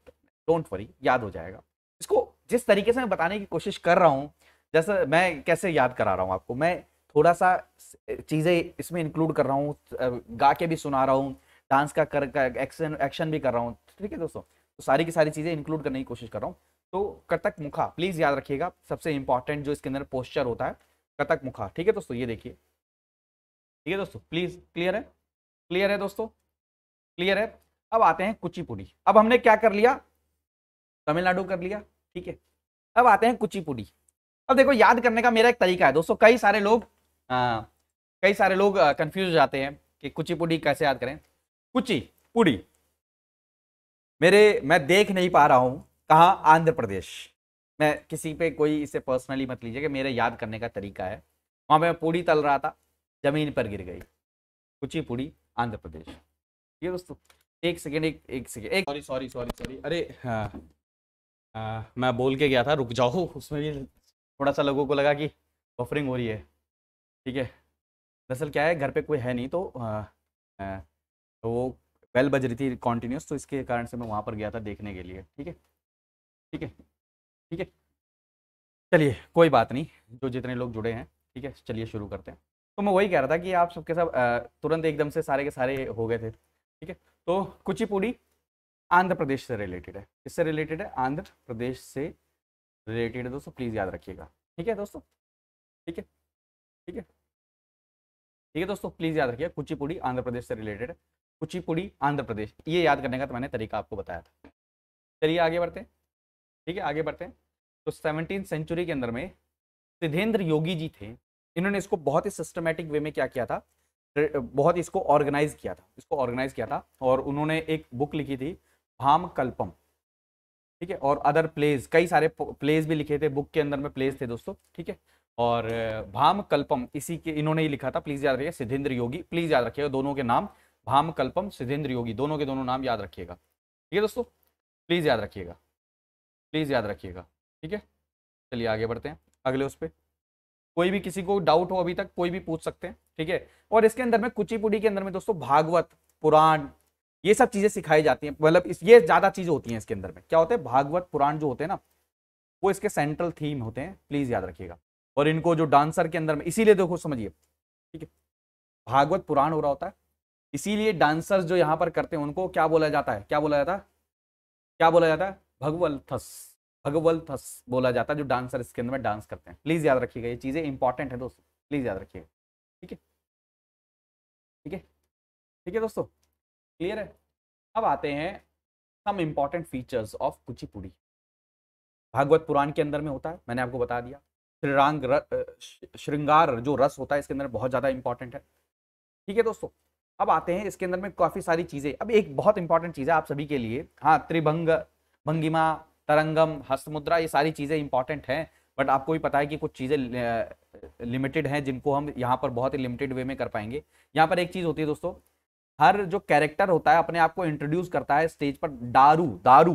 डोंट वरी याद हो जाएगा इसको जिस तरीके से मैं बताने की कोशिश कर रहा हूँ जैसे मैं कैसे याद करा रहा हूँ आपको मैं थोड़ा सा चीज़ें इसमें इंक्लूड कर रहा हूँ गा के भी सुना रहा हूँ डांस का कर एक्शन एक्शन भी कर रहा हूँ ठीक है दोस्तों तो सारी की सारी चीज़ें इंक्लूड करने की कोशिश कर रहा हूँ तो कथक मुखा प्लीज़ याद रखिएगा सबसे इंपॉर्टेंट जो इसके अंदर पोस्चर होता है कथक मुखा ठीक है दोस्तों ये देखिए ठीक है दोस्तों प्लीज़ क्लियर है क्लियर है दोस्तों क्लियर है अब आते हैं कुचिपुड़ी अब हमने क्या कर लिया तमिलनाडु कर लिया ठीक है अब आते हैं कुचिपुड़ी अब देखो याद करने का मेरा एक तरीका है दोस्तों कई सारे लोग हाँ, कई सारे लोग कंफ्यूज हो जाते हैं कि कुचिपुड़ी कैसे याद करें कुची पुड़ी मेरे मैं देख नहीं पा रहा हूँ कहाँ आंध्र प्रदेश मैं किसी पे कोई इसे पर्सनली मत लीजिए कि मेरे याद करने का तरीका है वहाँ पे मैं पूड़ी तल रहा था ज़मीन पर गिर गई कुची पूड़ी आंध्र प्रदेश ये दोस्तों एक सेकेंड एक एक सेकेंड एक सॉरी सॉरी सॉरी सॉरी अरे हाँ आ, हाँ, मैं बोल के गया था रुक जाओ उसमें भी थोड़ा सा लोगों को लगा कि बफरिंग हो रही है ठीक है दरअसल क्या है घर पे कोई है नहीं तो आ, आ, तो वो बेल बज रही थी कॉन्टीन्यूस तो इसके कारण से मैं वहाँ पर गया था देखने के लिए ठीक है ठीक है ठीक है चलिए कोई बात नहीं जो जितने लोग जुड़े हैं ठीक है चलिए शुरू करते हैं तो मैं वही कह रहा था कि आप सबके सब, तुरंत एकदम से सारे के सारे हो गए थे ठीक है तो कुचिपुड़ी आंध्र प्रदेश से रिलेटेड है इससे रिलेटेड है आंध्र प्रदेश से रिलेटेड है दोस्तों प्लीज़ याद रखिएगा ठीक है दोस्तों ठीक है ठीक है ठीक है दोस्तों प्लीज़ याद रखिए कुचिपुड़ी आंध्र प्रदेश से रिलेटेड कुचिपुड़ी आंध्र प्रदेश ये याद करने का तो मैंने तरीका आपको बताया था चलिए आगे बढ़ते ठीक है आगे बढ़ते हैं तो सेवनटीन सेंचुरी के अंदर में सिद्धेंद्र योगी जी थे इन्होंने इसको बहुत ही सिस्टमेटिक वे में क्या किया था बहुत ही इसको ऑर्गेनाइज किया था इसको ऑर्गेनाइज किया था और उन्होंने एक बुक लिखी थी भाम कल्पम ठीक है और अदर प्लेज कई सारे प्लेज भी लिखे थे बुक के अंदर में प्लेज थे दोस्तों ठीक है और भाम कल्पम इसी के इन्होंने ही लिखा था प्लीज याद रखिएगा सिद्धेंद्र योगी प्लीज याद रखिएगा दोनों के नाम भाम कल्पम सिद्धेंद्र योगी दोनों के दोनों नाम याद रखिएगा ठीक है दोस्तों प्लीज याद रखिएगा प्लीज याद रखिएगा ठीक है चलिए आगे बढ़ते हैं अगले उस पर कोई भी किसी को डाउट हो अभी तक कोई भी पूछ सकते हैं ठीक है और इसके अंदर में कुचिपुड़ी के अंदर में दोस्तों भागवत पुराण ये सब चीजें सिखाई जाती हैं मतलब इस ये ज्यादा चीजें होती हैं इसके अंदर में क्या होते हैं भागवत पुराण जो होते हैं ना वो इसके सेंट्रल थीम होते हैं प्लीज याद रखिएगा और इनको जो डांसर के अंदर में इसीलिए देखो समझिए ठीक है भागवत पुराण हो रहा होता है इसीलिए डांसर्स जो यहाँ पर करते हैं उनको क्या बोला जाता है क्या बोला जाता है क्या बोला जाता है भगवल्थस भगवल्थस बोला जाता है जो डांसर इसके अंदर में डांस करते हैं प्लीज याद रखिएगा ये चीजें इंपॉर्टेंट है दोस्तों प्लीज याद रखिएगा ठीक है ठीक है ठीक है दोस्तों क्लियर है अब आते हैं some important features of Kuchipudi Bhagavata Purana के अंदर में होता है मैंने आपको बता दिया श्रीरांग श्रृंगार जो रस होता है इसके अंदर बहुत ज़्यादा इंपॉर्टेंट है ठीक है दोस्तों अब आते हैं इसके अंदर में काफ़ी सारी चीज़ें अब एक बहुत इंपॉर्टेंट चीज़ है आप सभी के लिए हाँ त्रिभंग भंगिमा तरंगम हस्तमुद्रा ये सारी चीज़ें इंपॉर्टेंट हैं बट आपको भी पता है कि कुछ चीज़ें लिमिटेड हैं जिनको हम यहाँ पर बहुत ही लिमिटेड वे में कर पाएंगे यहाँ पर एक चीज़ होती है दोस्तों हर जो कैरेक्टर होता है अपने आप को इंट्रोड्यूस करता है स्टेज पर दारू दारू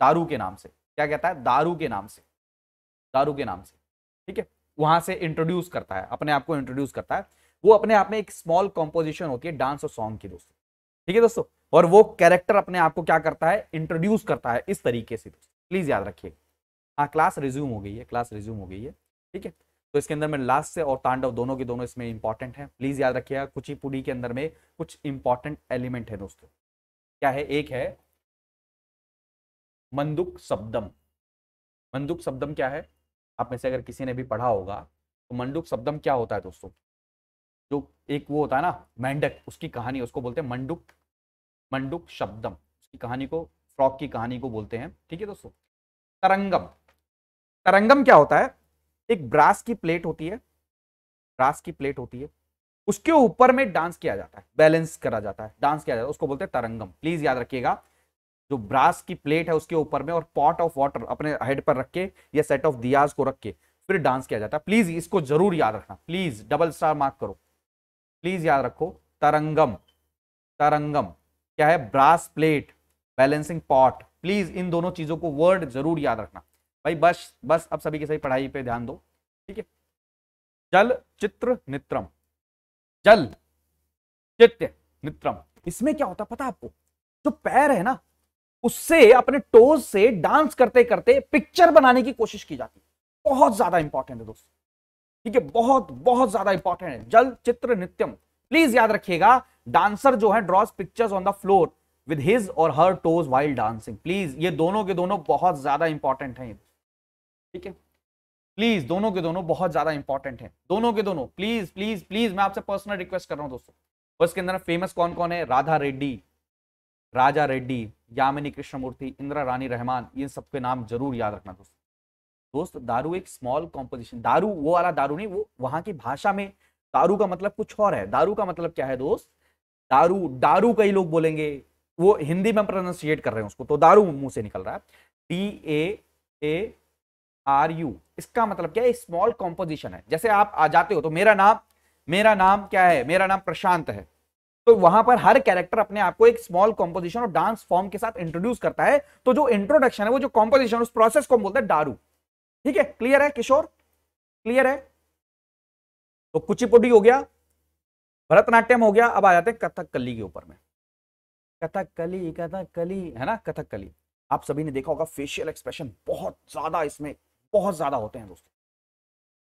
दारू के नाम से क्या कहता है दारू के नाम से दारू के नाम से ठीक है वहां से इंट्रोड्यूस करता है अपने आप को इंट्रोड्यूस करता है वो अपने आप में एक स्मॉल कॉम्पोजिशन होती है डांस और सॉन्ग की दोस्तों ठीक है दोस्तों और वो कैरेक्टर अपने आप को क्या करता है इंट्रोड्यूस करता है इस तरीके से दोस्तों प्लीज याद रखिएगा हाँ क्लास रिज्यूम हो गई है क्लास रिज्यूम हो गई है ठीक है तो इसके अंदर में लास्ट से और तांडव दोनों के दोनों इसमें इंपॉर्टेंट है प्लीज याद रखिएगा कुचिपुड़ी के अंदर में कुछ इंपॉर्टेंट एलिमेंट है दोस्तों क्या है एक है मंदुक शब्दम मंदुक शब्दम क्या है आप में से अगर किसी ने भी पढ़ा होगा तो मंडूक शब्दम क्या होता है दोस्तों जो एक वो होता है ना मेंढक उसकी कहानी उसको बोलते हैं मंडुक मंडुक शब्दम उसकी कहानी को फ्रॉक की कहानी को बोलते हैं ठीक है दोस्तों तरंगम तरंगम क्या होता है एक ब्रास की प्लेट होती है ब्रास की प्लेट होती है उसके ऊपर में डांस किया जाता है बैलेंस करा जाता है डांस किया जाता है उसको बोलते हैं तरंगम प्लीज याद रखिएगा जो ब्रास की प्लेट है उसके ऊपर में और पॉट ऑफ वाटर अपने हेड पर रख के या सेट ऑफ दियाज को रख के फिर डांस किया जाता है प्लीज इसको जरूर याद रखना प्लीज डबल स्टार मार्क करो प्लीज याद रखो तरंगम तरंगम क्या है brass plate balancing pot please इन दोनों चीजों को वर्ड जरूर याद रखना भाई बस बस अब सभी की सही पढ़ाई पे ध्यान दो ठीक है जल चित्र नित्रम जल चित्य नित्रम इसमें क्या होता है पता आपको जो पैर है ना उससे अपने टोज से डांस करते करते पिक्चर बनाने की कोशिश की जाती है बहुत ज्यादा इंपॉर्टेंट है दोस्तों ठीक है बहुत बहुत ज्यादा इंपॉर्टेंट है जल चित्र नित्यम प्लीज याद रखिएगा डांसर जो है draws pictures on the floor with his और her toes wild dancing please ये दोनों के दोनों बहुत ज्यादा इंपॉर्टेंट है ठीक है प्लीज दोनों के दोनों बहुत ज्यादा इंपॉर्टेंट है दोनों के दोनों प्लीज प्लीज प्लीज मैं आपसे पर्सनल रिक्वेस्ट कर रहा हूं दोस्तों उसके अंदर फेमस कौन कौन है राधा रेड्डी राजा रेड्डी यामिनी कृष्णमूर्ति इंदिरा रानी रहमान इन सबके नाम जरूर याद रखना दोस्तों दोस्त दारू एक स्मॉल कॉम्पोजिशन दारू वो वाला दारू नहीं वो वहां की भाषा में दारू का मतलब कुछ और है दारू का मतलब क्या है दोस्त दारू दारू कई लोग बोलेंगे वो हिंदी में प्रोनाउंसिएट कर रहे हैं उसको तो दारू मुंह से निकल रहा है T A A R U इसका मतलब क्या है स्मॉल कॉम्पोजिशन है जैसे आप आ जाते हो तो मेरा नाम मेरा नाम क्या है मेरा नाम प्रशांत है तो वहां पर हर कैरेक्टर अपने आप को एक स्मॉल कॉम्पोजिशन और डांस फॉर्म के साथ इंट्रोड्यूस करता है तो जो इंट्रोडक्शन है वो जो कॉम्पोजिशन उस प्रोसेस को बोलते हैं डारू ठीक है क्लियर है किशोर क्लियर है तो कुचिपुडी हो गया भरतनाट्यम हो गया अब आ जाते हैं कथकली के ऊपर में कथकली कथकली है ना कथकली आप सभी ने देखा होगा फेशियल एक्सप्रेशन बहुत ज्यादा इसमें बहुत ज्यादा होते हैं दोस्तों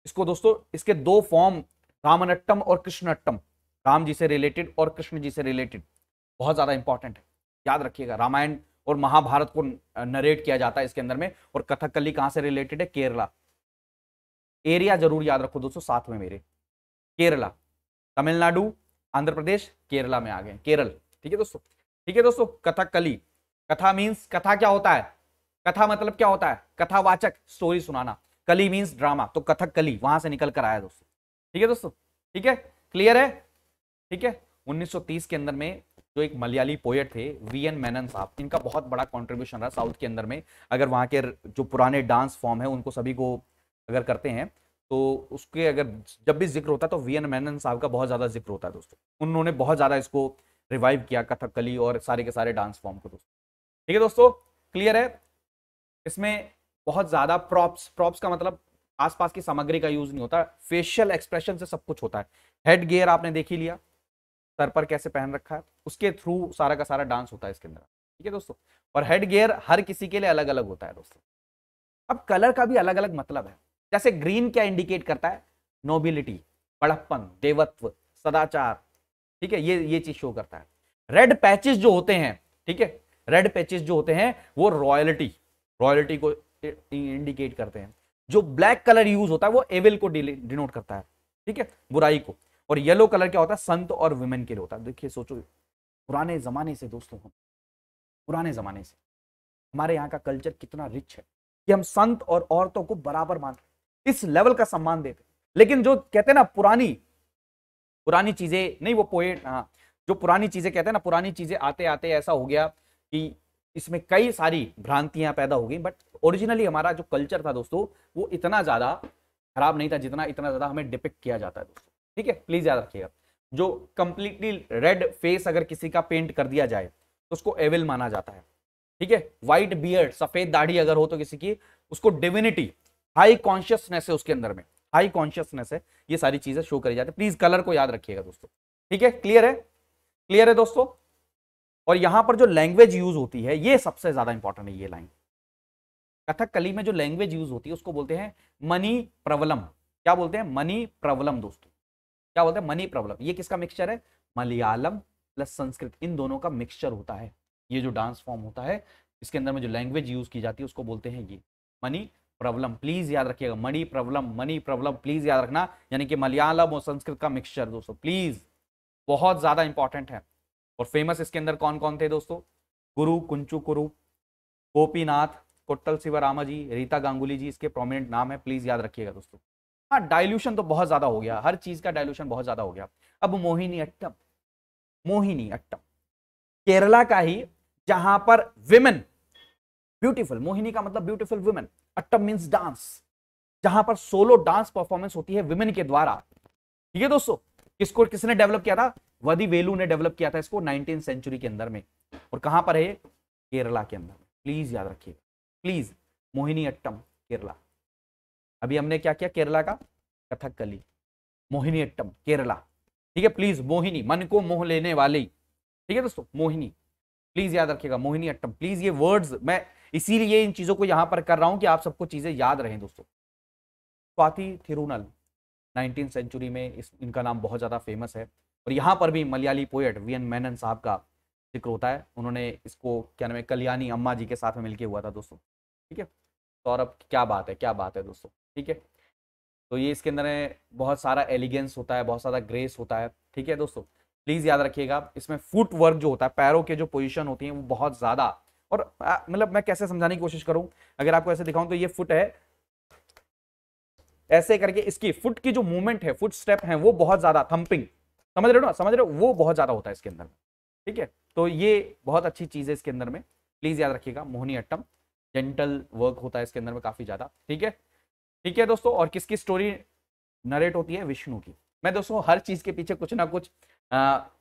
इसको दोस्तों इसके दो फॉर्म रामनट्टम और कृष्णट्टम राम जी से रिलेटेड और कृष्ण जी से रिलेटेड बहुत ज़्यादा इंपॉर्टेंट है याद रखिएगा रामायण और महाभारत को नरेट किया जाता है इसके अंदर में और कथकली कहाँ से रिलेटेड है केरला एरिया जरूर याद रखो दोस्तों साथ में मेरे केरला तमिलनाडु आंध्र प्रदेश केरला में आ गए केरल ठीक है दोस्तों ठीक है दोस्तों कथकली कथा मीन्स कथा क्या होता है कथा मतलब क्या होता है कथावाचक स्टोरी सुनाना कली मीन्स ड्रामा तो कथक कली वहां से निकल कर आया दोस्तों ठीक है दोस्तों ठीक है क्लियर है ठीक है 1930 के अंदर में जो एक मलयाली पोएट थे वी एन मैनन साहब इनका बहुत बड़ा कॉन्ट्रीब्यूशन रहा साउथ के अंदर में अगर वहाँ के जो पुराने डांस फॉर्म है उनको सभी को अगर करते हैं तो उसके अगर जब भी जिक्र होता है तो वी एन मैनन साहब का बहुत ज़्यादा जिक्र होता है दोस्तों उन्होंने बहुत ज़्यादा इसको रिवाइव किया कथकली और सारे के सारे डांस फॉर्म को दोस्तों ठीक है दोस्तों क्लियर है इसमें बहुत ज़्यादा प्रॉप्स प्रॉप्स का मतलब आसपास की सामग्री का यूज़ नहीं होता फेशियल एक्सप्रेशन से सब कुछ होता है हेड गियर आपने देख ही लिया सर पर कैसे पहन रखा है उसके थ्रू सारा का सारा डांस होता है इसके अंदर ठीक है दोस्तों और हेड गियर हर किसी के लिए अलग अलग होता है दोस्तों अब कलर का भी अलग अलग मतलब है जैसे ग्रीन क्या इंडिकेट करता है नोबिलिटी बड़प्पन देवत्व सदाचार ठीक है ये ये चीज शो करता है रेड पैचेस जो होते हैं ठीक है रेड पैचेस जो होते हैं वो रॉयल्टी रॉयल्टी को इंडिकेट करते हैं जो ब्लैक कलर यूज होता है वो एविल को डिनोट करता है ठीक है बुराई को और येलो कलर क्या होता है संत और वुमेन के लिए होता है देखिए सोचो पुराने ज़माने से दोस्तों हम पुराने ज़माने से हमारे यहाँ का कल्चर कितना रिच है कि हम संत और औरतों को बराबर मानते इस लेवल का सम्मान देते लेकिन जो कहते हैं ना पुरानी पुरानी चीज़ें नहीं वो पोएट हाँ, जो पुरानी चीज़ें कहते हैं ना पुरानी चीज़ें आते आते ऐसा हो गया कि इसमें कई सारी भ्रांतियां पैदा हो गई बट ओरिजिनली हमारा जो कल्चर था दोस्तों वो इतना ज़्यादा खराब नहीं था जितना इतना ज़्यादा हमें डिपिक्ट किया जाता है दोस्तों ठीक है प्लीज याद रखिएगा जो कंप्लीटली रेड फेस अगर किसी का पेंट कर दिया जाए तो उसको एविल माना जाता है ठीक है व्हाइट बियर्ड सफेद दाढ़ी अगर हो तो किसी की उसको डिविनिटी हाई कॉन्शियसनेस है उसके अंदर में हाई कॉन्शियसनेस है ये सारी चीजें शो करी जाती है प्लीज कलर को याद रखिएगा दोस्तों ठीक है क्लियर है क्लियर है दोस्तों और यहां पर जो लैंग्वेज यूज होती है ये सबसे ज्यादा इंपॉर्टेंट है ये लाइन कली में जो लैंग्वेज यूज होती है उसको बोलते हैं मनी प्रवलम क्या बोलते हैं मनी प्रवलम दोस्तों क्या बोलते हैं मनी प्रॉब्लम ये किसका मिक्सचर है मलयालम प्लस संस्कृत इन दोनों का मिक्सचर होता है ये जो डांस फॉर्म होता है इसके अंदर में जो लैंग्वेज यूज की जाती है उसको बोलते हैं ये मनी प्रॉब्लम प्लीज याद रखिएगा money problem money problem please याद रखना यानी कि मलयालम और संस्कृत का मिक्सचर दोस्तों प्लीज बहुत ज्यादा इंपॉर्टेंट है और फेमस इसके अंदर कौन कौन थे दोस्तों गुरु कुंचू कुरु गोपीनाथ कोट्टल शिवरामा जी रीता गांगुली जी इसके प्रोमिनेंट नाम है प्लीज याद रखिएगा दोस्तों हाँ डायल्यूशन तो बहुत ज्यादा हो गया हर चीज का डायल्यूशन बहुत ज्यादा हो गया अब मोहिनी अट्टम मोहिनी अट्टम केरला का ही जहां पर विमेन ब्यूटीफुल मोहिनी का मतलब beautiful women attam means dance जहां पर सोलो डांस परफॉर्मेंस होती है विमेन के द्वारा ठीक है दोस्तों किसको किसने डेवलप किया था वदी वेलू ने डेवलप किया था इसको नाइनटीन सेंचुरी के अंदर में और कहां पर है केरला के अंदर प्लीज याद रखिए प्लीज मोहिनी अट्टम केरला अभी हमने क्या किया केरला का कथकली मोहिनीअट्टम केरला ठीक है प्लीज मोहिनी मन को मोह लेने वाली ठीक है दोस्तों मोहिनी प्लीज याद रखिएगा मोहिनी अट्टम प्लीज ये वर्ड्स मैं इसीलिए इन चीजों को यहां पर कर रहा हूं कि आप सबको चीजें याद रहे दोस्तों स्वाति थिरुनल नाइनटीन सेंचुरी में इस इनका नाम बहुत ज़्यादा फेमस है और यहाँ पर भी Malayali poet V N Menon साहब का जिक्र होता है उन्होंने इसको क्या नाम है कल्याणी अम्मा जी के साथ में मिलके हुआ था दोस्तों ठीक है तो और अब क्या बात है क्या बात है दोस्तों ठीक है तो ये इसके अंदर बहुत सारा एलिगेंस होता है बहुत सारा ग्रेस होता है ठीक है दोस्तों प्लीज़ याद रखिएगा इसमें फुट वर्क जो होता है पैरों के जो पोजीशन होती है वो बहुत ज़्यादा और मतलब मैं कैसे समझाने की कोशिश करूं अगर आपको ऐसे दिखाऊं तो ये फुट है ऐसे करके इसकी फुट की जो मूवमेंट है फुट स्टेप है वो बहुत ज़्यादा थम्पिंग समझ रहे हो ना समझ रहे हो वो बहुत ज़्यादा होता है इसके अंदर ठीक है तो ये बहुत अच्छी चीज़ है इसके अंदर में प्लीज़ याद रखिएगा मोहनी अट्टम जेंटल वर्क होता है इसके अंदर में काफ़ी ज़्यादा ठीक है ठीक है दोस्तों और किसकी स्टोरी नरेट होती है विष्णु की मैं दोस्तों हर चीज के पीछे कुछ ना कुछ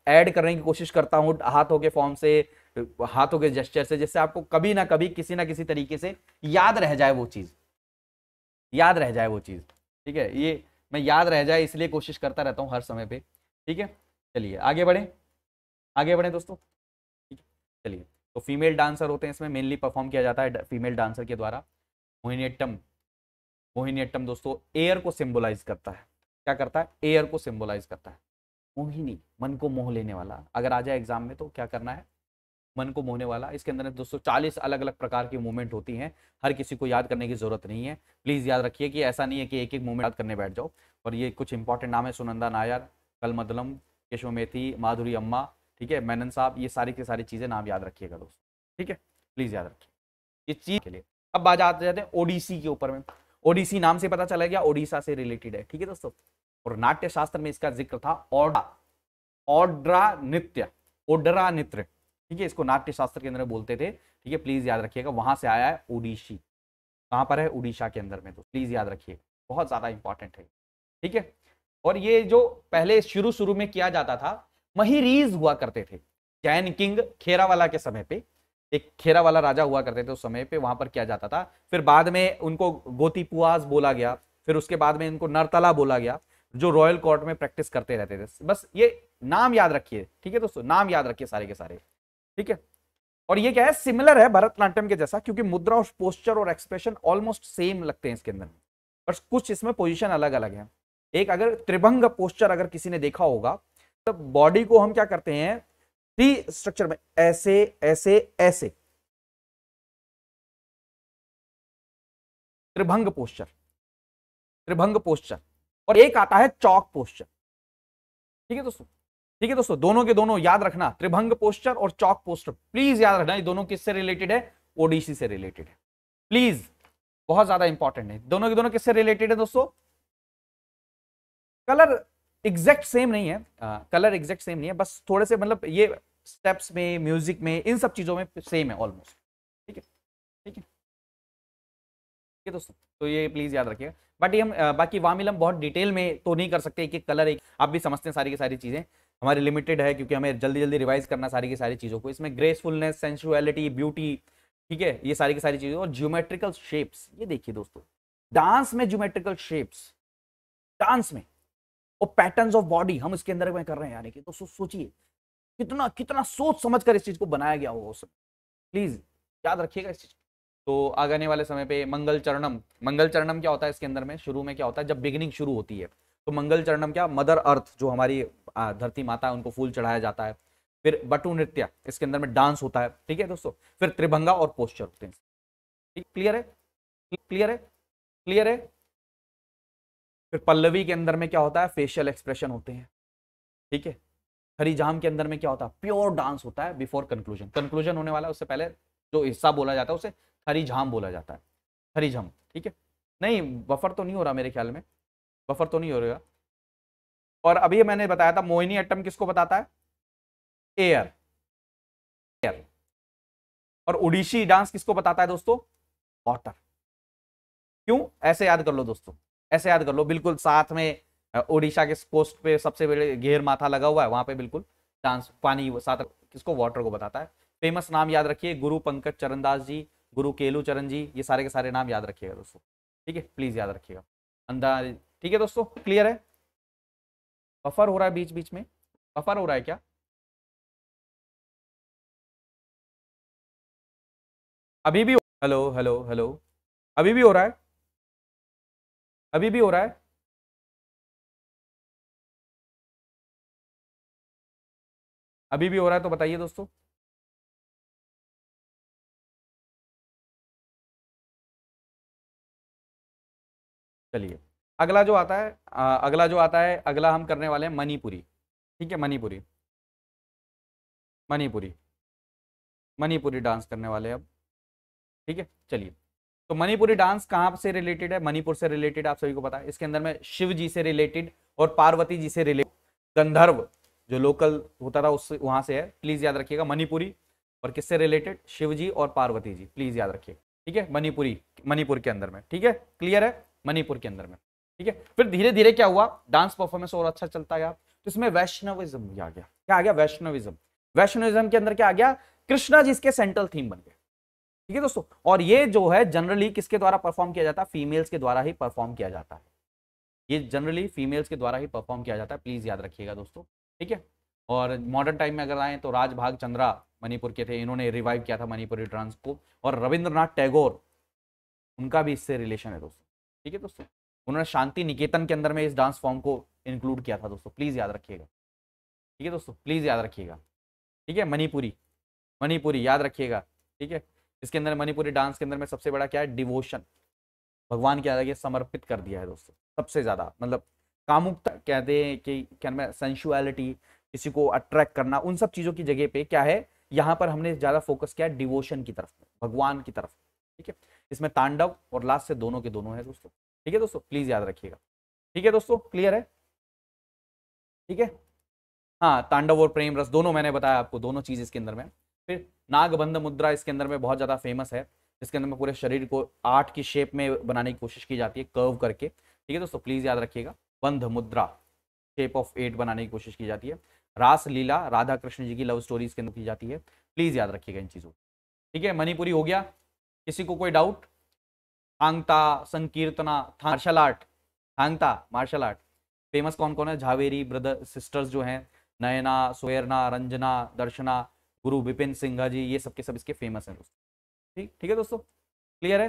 ऐड करने की कोशिश करता हूँ हाथों के फॉर्म से हाथों के जेस्चर से जिससे आपको कभी ना कभी किसी ना किसी तरीके से याद रह जाए वो चीज याद रह जाए वो चीज ठीक है ये मैं याद रह जाए इसलिए कोशिश करता रहता हूँ हर समय पे ठीक है चलिए आगे बढ़े आगे बढ़े दोस्तों ठीक है चलिए तो फीमेल डांसर होते हैं इसमें मेनली परफॉर्म किया जाता है फीमेल डांसर के द्वारा मोहिनीअट्टम मोहिनीअट्टम दोस्तों एयर को सिंबलाइज करता है क्या करता है एयर को सिंबलाइज करता है मोहिनी मन को मोह लेने वाला अगर आ जाए एग्जाम में तो क्या करना है मन को मोहने वाला इसके अंदर दोस्तों चालीस अलग अलग प्रकार की मूवमेंट होती हैं हर किसी को याद करने की जरूरत नहीं है प्लीज याद रखिए कि ऐसा नहीं है कि एक एक मूवमेंट याद करने बैठ जाओ और ये कुछ इंपॉर्टेंट नाम है सुनंदा नायर कल मदलम केशव मेथी माधुरी अम्मा ठीक है मैनन साहब ये सारी की सारी चीजें नाम याद रखिएगा दोस्तों ठीक है प्लीज याद रखिए इस चीज के लिए अब आज आते जाते हैं ओडीसी के ऊपर में ओडिसी नाम से पता चला गया ओडिशा से रिलेटेड है ठीक है दोस्तों और नाट्य शास्त्र में इसका जिक्र था ओडा ओड्रा नृत्य ओडरा नृत्य ठीक है इसको नाट्य शास्त्र के अंदर बोलते थे ठीक है प्लीज याद रखिएगा वहां से आया है ओडिशी कहां पर है उड़ीसा के अंदर में तो प्लीज याद रखिए बहुत ज्यादा इंपॉर्टेंट है ठीक है और ये जो पहले शुरू शुरू में किया जाता था महिरीज हुआ करते थे जैन किंग खेरा वाला के समय पे एक खेरा वाला राजा हुआ करते थे उस समय पे वहां पर किया जाता था फिर बाद में उनको गोतीपुआज बोला गया फिर उसके बाद में इनको नरतला बोला गया जो रॉयल कोर्ट में प्रैक्टिस करते रहते थे बस ये नाम याद रखिए ठीक है दोस्तों नाम याद रखिए सारे के सारे ठीक है और ये क्या है सिमिलर है भरतनाट्यम के जैसा क्योंकि मुद्रा और पोस्चर और एक्सप्रेशन ऑलमोस्ट सेम लगते हैं इसके अंदर बट कुछ इसमें पोजिशन अलग अलग है एक अगर त्रिभंग पोस्चर अगर किसी ने देखा होगा तो बॉडी को हम क्या करते हैं थ्री स्ट्रक्चर में ऐसे ऐसे ऐसे त्रिभंग पोस्चर त्रिभंग पोस्चर और एक आता है चौक पोस्चर ठीक है दोस्तों ठीक है दोस्तों दोनों के दोनों याद रखना त्रिभंग पोस्चर और चौक पोस्टर प्लीज याद रखना ये दोनों किससे रिलेटेड है ओडीसी से रिलेटेड है प्लीज बहुत ज्यादा इंपॉर्टेंट है दोनों के दोनों किससे रिलेटेड है दोस्तों कलर एग्जैक्ट सेम नहीं है कलर एग्जैक्ट सेम नहीं है बस थोड़े से मतलब ये स्टेप्स में म्यूजिक में इन सब चीज़ों में सेम है ऑलमोस्ट ठीक है ठीक है ठीक है दोस्तों तो ये प्लीज़ याद रखिएगा बट ये हम बाकी वामिल हम बहुत डिटेल में तो नहीं कर सकते एक एक कलर एक आप भी समझते हैं सारी की सारी चीज़ें हमारे लिमिटेड है क्योंकि हमें जल्दी जल्दी रिवाइज करना सारी की सारी चीज़ों को इसमें ग्रेसफुलनेस सेंसुअलिटी ब्यूटी ठीक है ये सारी की सारी चीज़ें और ज्योमेट्रिकल शेप्स ये देखिए दोस्तों डांस में ज्योमेट्रिकल शेप्स डांस में और पैटर्न ऑफ बॉडी हम इसके अंदर कर रहे हैं यानी कि तो सोचिए कितना कितना सोच समझ कर इस चीज़ को बनाया गया होगा उसमें प्लीज़ याद रखिएगा इस चीज़ तो आगे वाले समय पे मंगल चरणम मंगल चरणम क्या होता है इसके अंदर में शुरू में क्या होता है जब बिगिनिंग शुरू होती है तो मंगल चरणम क्या मदर अर्थ जो हमारी धरती माता है उनको फूल चढ़ाया जाता है फिर बटु नृत्य इसके अंदर में डांस होता है ठीक है दोस्तों फिर त्रिभंगा और पोस्टर होते हैं ठीक क्लियर है क्लियर है क्लियर है फिर पल्लवी के अंदर में क्या होता है फेशियल एक्सप्रेशन होते हैं ठीक है हरिजाम के अंदर में क्या होता है प्योर डांस होता है बिफोर कंक्लूजन कंक्लूजन होने वाला है उससे पहले जो हिस्सा बोला जाता है उसे हरिझाम बोला जाता है हरिझम ठीक है नहीं बफर तो नहीं हो रहा मेरे ख्याल में बफर तो नहीं हो रहा और अभी मैंने बताया था मोहिनी एटम किसको बताता है एयर एयर और उड़ीसी डांस किसको बताता है दोस्तों वाटर क्यों ऐसे याद कर लो दोस्तों ऐसे याद कर लो बिल्कुल साथ में ओडिशा के कोस्ट पे सबसे बड़े घेर माथा लगा हुआ है वहां पे बिल्कुल डांस पानी साथ किसको वाटर को बताता है फेमस नाम याद रखिए गुरु पंकज चरणदास जी गुरु केलू चरण जी ये सारे के सारे नाम याद रखिएगा दोस्तों ठीक है प्लीज याद रखिएगा अंदाज ठीक है दोस्तों क्लियर है बफर हो रहा है बीच बीच में बफर हो रहा है क्या अभी भी हेलो हेलो हेलो अभी भी हो रहा है अभी भी हो रहा है अभी भी हो रहा है तो बताइए दोस्तों चलिए अगला जो आता है आ, अगला जो आता है अगला हम करने वाले हैं मणिपुरी ठीक है मणिपुरी मणिपुरी मणिपुरी डांस करने वाले अब ठीक है चलिए तो मणिपुरी डांस कहाँ से रिलेटेड है मणिपुर से रिलेटेड आप सभी को पता है इसके अंदर में शिव जी से रिलेटेड और पार्वती जी से रिलेटेड गंधर्व जो लोकल होता था उससे वहां से है प्लीज याद रखिएगा मणिपुरी और किससे रिलेटेड शिव जी और पार्वती जी प्लीज याद रखिए ठीक है मणिपुरी मणिपुर के अंदर में ठीक है क्लियर है मणिपुर के अंदर में ठीक है फिर धीरे धीरे क्या हुआ डांस परफॉर्मेंस और अच्छा चलता गया तो इसमें वैष्णविज्म आ गया क्या आ गया वैष्णविज्म वैष्णविज्म के अंदर क्या आ गया कृष्णा जी इसके सेंट्रल थीम बन गए ठीक है दोस्तों और ये जो है जनरली किसके द्वारा परफॉर्म किया जाता है फीमेल्स के द्वारा ही परफॉर्म किया जाता है ये जनरली फीमेल्स के द्वारा ही परफॉर्म किया जाता है प्लीज़ याद रखिएगा दोस्तों ठीक है और मॉडर्न टाइम में अगर आए तो राजभाग चंद्रा मणिपुर के थे इन्होंने रिवाइव किया था मणिपुरी डांस को और रविंद्रनाथ टैगोर उनका भी इससे रिलेशन है दोस्तों ठीक है दोस्तों उन्होंने शांति निकेतन के अंदर में इस डांस फॉर्म को इंक्लूड किया था दोस्तों प्लीज़ याद रखिएगा ठीक है दोस्तों प्लीज़ याद रखिएगा ठीक है मणिपुरी मणिपुरी याद रखिएगा ठीक है इसके अंदर मणिपुरी डांस के अंदर में सबसे बड़ा क्या है डिवोशन भगवान के अलग समर्पित कर दिया है दोस्तों सबसे ज़्यादा मतलब कामुकता कहते हैं कि क्या मैं सेंशुअलिटी किसी को अट्रैक्ट करना उन सब चीज़ों की जगह पे क्या है यहाँ पर हमने ज़्यादा फोकस किया है डिवोशन की तरफ भगवान की तरफ ठीक है इसमें तांडव और लास्ट से दोनों के दोनों है दोस्तों ठीक है दोस्तों प्लीज़ याद रखिएगा ठीक है दोस्तों क्लियर है ठीक है हाँ तांडव और प्रेम रस दोनों मैंने बताया आपको दोनों चीज़ इसके अंदर में फिर नागबंध मुद्रा इसके अंदर में बहुत ज़्यादा फेमस है जिसके अंदर में पूरे शरीर को आठ की शेप में बनाने की कोशिश की जाती है कर्व करके ठीक है दोस्तों प्लीज़ याद रखिएगा बंध मुद्रा शेप ऑफ एट बनाने की कोशिश की जाती है रास लीला राधा कृष्ण जी की लव स्टोरी इसके अंदर की जाती है प्लीज़ याद रखिएगा इन चीज़ों ठीक है मणिपुरी हो गया किसी को कोई डाउट हांगता संकीर्तना मार्शल आर्ट आंगता मार्शल आर्ट फेमस कौन कौन है झावेरी ब्रदर सिस्टर्स जो हैं नयना सुवेरना रंजना दर्शना गुरु विपिन सिंघा जी ये सबके सब इसके फेमस हैं दोस्तों ठीक ठीक है दोस्तों क्लियर है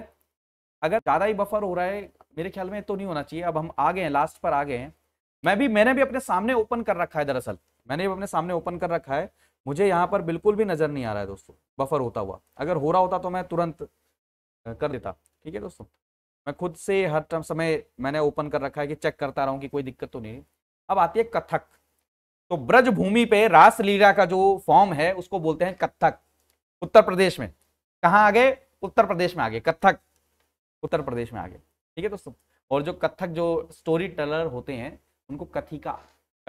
अगर ज़्यादा ही बफर हो रहा है मेरे ख्याल में तो नहीं होना चाहिए अब हम आ गए हैं लास्ट पर आ गए हैं मैं भी मैंने भी अपने सामने ओपन कर रखा है दरअसल मैंने भी अपने सामने ओपन कर रखा है मुझे यहाँ पर बिल्कुल भी नज़र नहीं आ रहा है दोस्तों बफर होता हुआ अगर हो रहा होता तो मैं तुरंत कर देता ठीक है दोस्तों मैं खुद से हर समय मैंने ओपन कर रखा है कि चेक करता रहा हूँ कि कोई दिक्कत तो नहीं अब आती है कथक तो ब्रज भूमि पे रास लीला का जो फॉर्म है उसको बोलते हैं कथक उत्तर प्रदेश में कहा आगे उत्तर प्रदेश में आगे कथक उत्तर प्रदेश में आगे ठीक है दोस्तों और जो कथक जो स्टोरी टेलर होते हैं उनको कथिका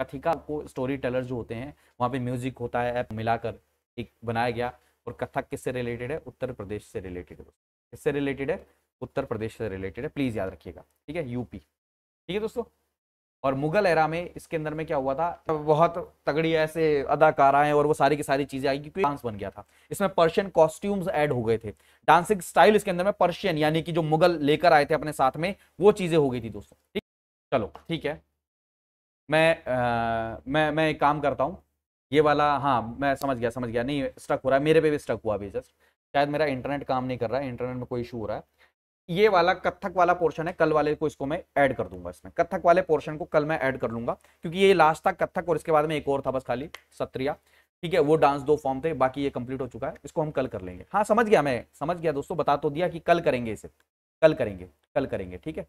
कथिका को स्टोरी टेलर जो होते हैं वहां पे म्यूजिक होता है ऐप मिलाकर एक बनाया गया और कथक किससे रिलेटेड है उत्तर प्रदेश से रिलेटेड है किससे रिलेटेड है उत्तर प्रदेश से रिलेटेड है प्लीज़ याद रखिएगा ठीक है यूपी ठीक है दोस्तों और मुगल एरा में इसके अंदर में क्या हुआ था बहुत तगड़ी ऐसे अदाकाराएं और वो सारी की सारी चीजें आई क्योंकि डांस बन गया था इसमें पर्शियन कॉस्ट्यूम्स ऐड हो गए थे डांसिंग स्टाइल इसके अंदर में पर्शियन यानी कि जो मुगल लेकर आए थे अपने साथ में वो चीजें हो गई थी दोस्तों ठीक चलो ठीक है मैं आ, मैं मैं एक काम करता हूँ ये वाला हाँ मैं समझ गया समझ गया नहीं स्टक हो रहा है मेरे पे भी स्टक हुआ अभी जस्ट शायद मेरा इंटरनेट काम नहीं कर रहा है इंटरनेट में कोई इशू हो रहा है ये वाला कथक वाला पोर्शन है कल वाले को इसको मैं ऐड कर दूंगा इसमें कथक वाले पोर्शन को कल मैं ऐड कर लूंगा क्योंकि ये लास्ट था कथक और इसके बाद में एक और था बस खाली सत्रिया ठीक है वो डांस दो फॉर्म थे बाकी ये कंप्लीट हो चुका है इसको हम कल कर लेंगे हाँ समझ गया मैं समझ गया दोस्तों बता तो दिया कि कल करेंगे इसे कल करेंगे कल करेंगे ठीक है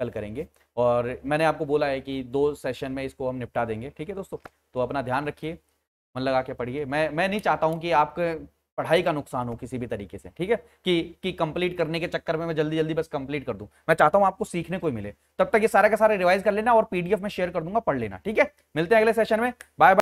कल करेंगे और मैंने आपको बोला है कि दो सेशन में इसको हम निपटा देंगे ठीक है दोस्तों तो अपना ध्यान रखिए मन लगा के पढ़िए मैं मैं नहीं चाहता हूँ कि आपके पढ़ाई का नुकसान हो किसी भी तरीके से ठीक है कि कि कंप्लीट करने के चक्कर में मैं जल्दी जल्दी बस कंप्लीट कर दूं मैं चाहता हूं आपको सीखने को मिले तब तक ये सारा का सारा रिवाइज कर लेना और पीडीएफ में शेयर कर दूंगा पढ़ लेना ठीक है मिलते हैं अगले सेशन में बाय